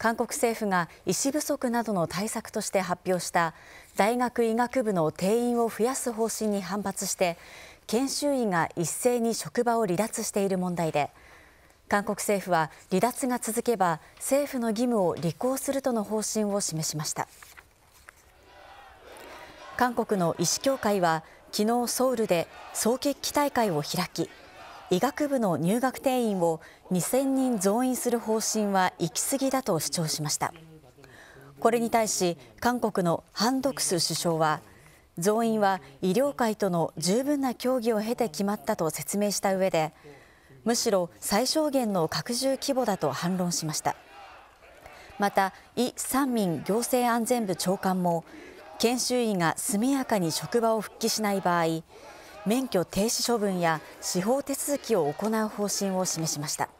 韓国政府が医師不足などの対策として発表した大学医学部の定員を増やす方針に反発して研修医が一斉に職場を離脱している問題で韓国政府は離脱が続けば政府の義務を履行するとの方針を示しました韓国の医師協会は昨日ソウルで早期期大会を開き医学部の入学定員を2000人増員する方針は行き過ぎだと主張しました。これに対し、韓国のハン・ドクス首相は、増員は医療界との十分な協議を経て決まったと説明した上で、むしろ最小限の拡充規模だと反論しました。また、イ・サンミン行政安全部長官も、研修医が速やかに職場を復帰しない場合、免許停止処分や司法手続きを行う方針を示しました。